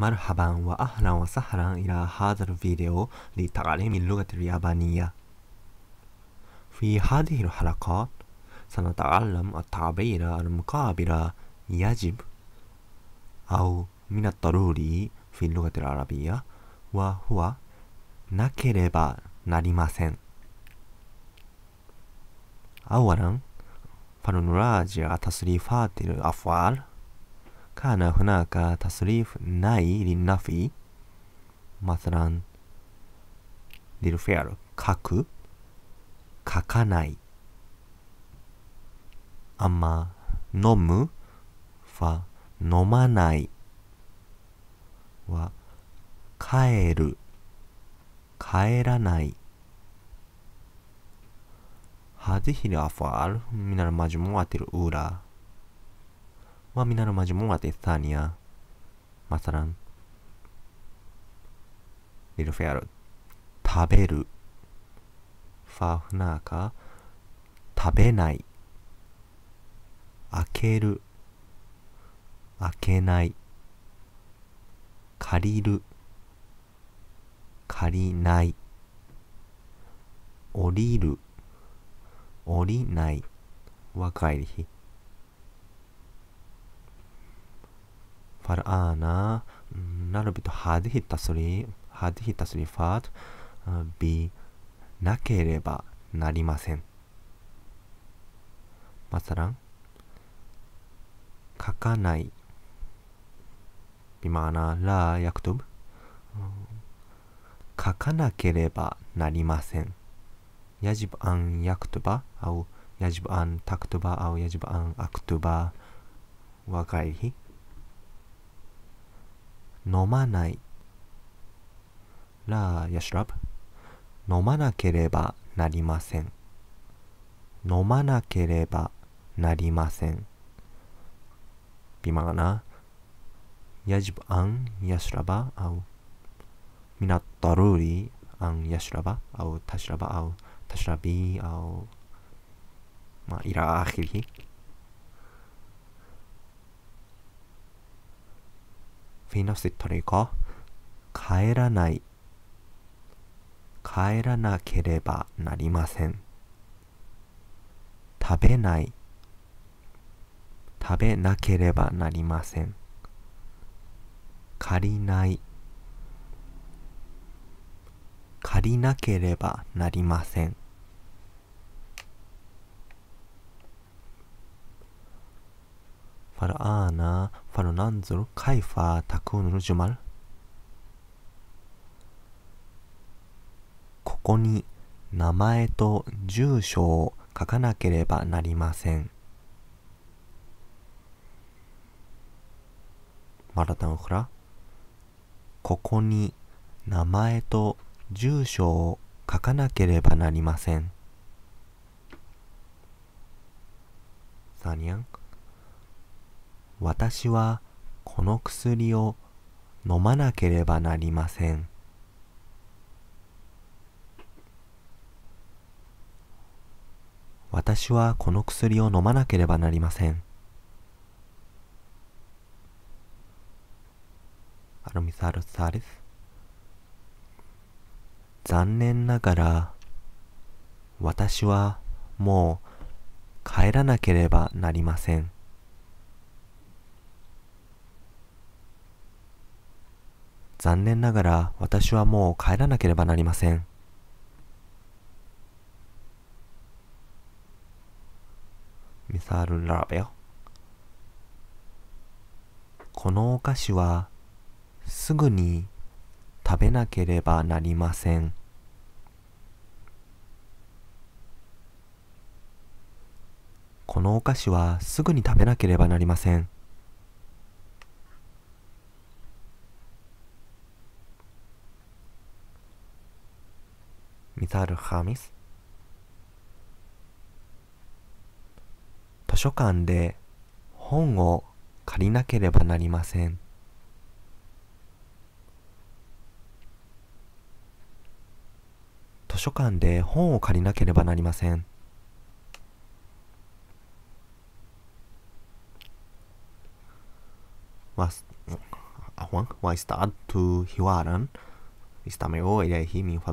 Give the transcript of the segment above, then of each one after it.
مرحبا وأهلا وسهلا إلى هذا الفيديو لتعليم اللغة اليابانية في هذه الحلقة سنتعلم التعبير المقابل يجب أو من الضروري في اللغة العربية وهو نكربا ناريماسن أولا فلنراجع تصريفات الأفعال كان هناك تصريف ناي للنفي مثلا للفعل كاكو كاكاناي أما نوم فنوماناي و 帰る帰らない هذه الأفعال من المجموعة الأولى ومن المجموعة الثانية م ث ل 食べるファフナーカ食べない開ける開けない借りる借りない降りる降りない若い日 فالآن نربط هذه التصريف هذه التصريفات بنكرب ناريماسن مثلا 書かない بمعنى لا يكتب 書かなければなりません يجب أن يكتب أو يجب أن تكتب أو يجب أن أكتب وغيره 飲まない。ラーヤシラブ。飲まなければなりません。飲まなければなりません。ビマガナ。ヤジブアンヤシラバアウ。ミナトルーリアンヤシラバアウ。タシラバアウ。タシラビアウ。まあ、イラーヒリヒ。フィナス言ったらいか帰らない。帰らなければなりません。食べない。食べなければなりません。借りない。借りなければなりません。ファラアーナ바로난즈로카이파다크운으로주말ここに名前と住所を書かなければなりません。マラタンフラここに名前と住所を書かなければなりません。サニャン私はこの薬を飲まなければなりません。私はこの薬を飲まなければなりません。残念ながら私はもう帰らなければなりません。残念ながら私はもう帰らなければなりません。ミサールラベこのお菓子はすぐに食べなければなりません。このお菓子はすぐに食べなければなりません。مثال ا ل 図書館で本を借りなければなりません。図書館で本を借りなければなりません。عفوا واستعدت حوارا استمعوا إليه من ف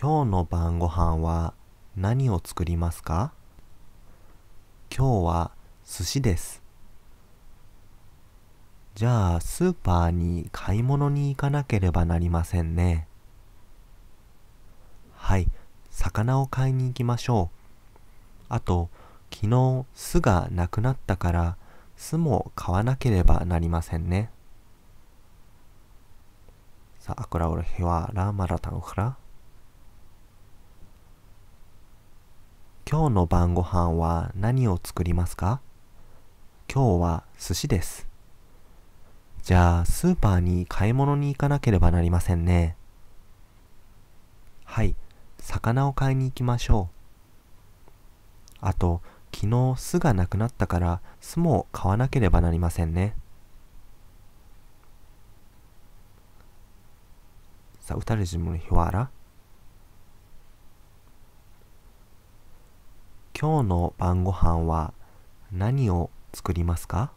今日の晩ご飯は何を作りますか今日は寿司です。じゃあスーパーに買い物に行かなければなりませんね。はい、魚を買いに行きましょう。あと、昨日巣がなくなったから巣も買わなければなりませんね。さあ、これは俺はラーマラタンフラ。今日の晩ご飯は何を作りますか今日は寿司です。じゃあ、スーパーに買い物に行かなければなりませんね。はい、魚を買いに行きましょう。あと、昨日巣がなくなったから巣も買わなければなりませんね。さ、あ、うたるじむひわら。今日の晩ご飯は何を作りますか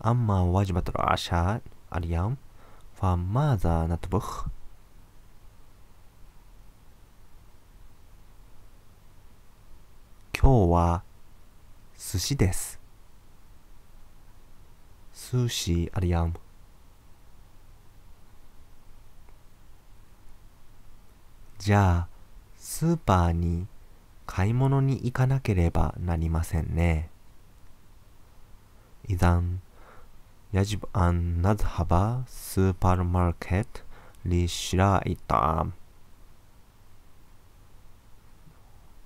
アンマーワジバトラアシャーアリアンファンマーザーナトブフ今日は寿司です。寿司アリアンじゃあスーパーに買い物に行かなければなりませんね。إذا يجب أن نذهب سوبر ماركت لشراء ا ل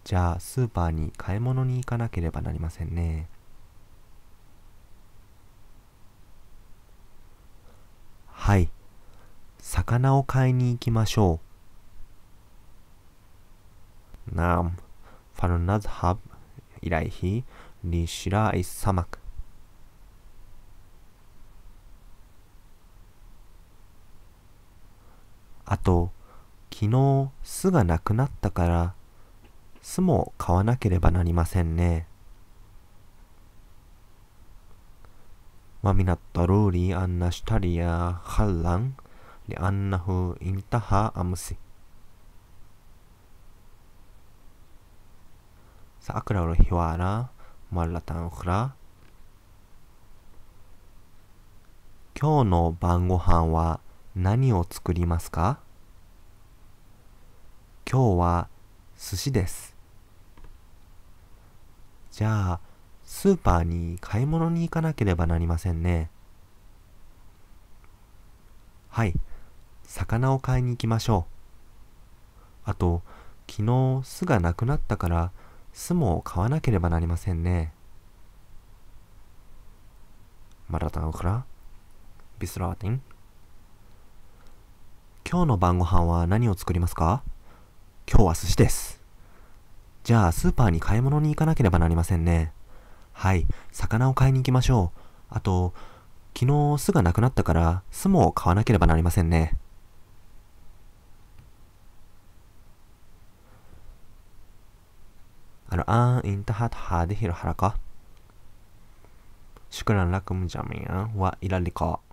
じゃあスーパーに買い物に行かなければなりませんね。はい。魚を買いに行きましょう。なあ。ファルナズハブ依頼日リシラーイサマクあと昨日巣がなくなったから巣も買わなければなりませんねマミナットルーリーアンナシタリアハランリアンナフインタハアムシさ أ ق ら أ الحوار م ر 今日の晩ご飯は何を作りますか今日は寿司です。じゃあ、スーパーに買い物に行かなければなりませんね。はい、魚を買いに行きましょう。あと、昨日巣がなくなったから、スモを買わなければなりませんね。مرة أ خ ビスラーテ ع ة 今日の晩ご飯は何を作りますか今日は寿司です。じゃあスーパーに買い物に行かなければなりませんね。はい、魚を買いに行きましょう。あと、昨日巣がなくなったから、スモを買わなければなりませんね。الآن انتهت هذه الحلقة شكرا لكم جميعا وإلى اللقاء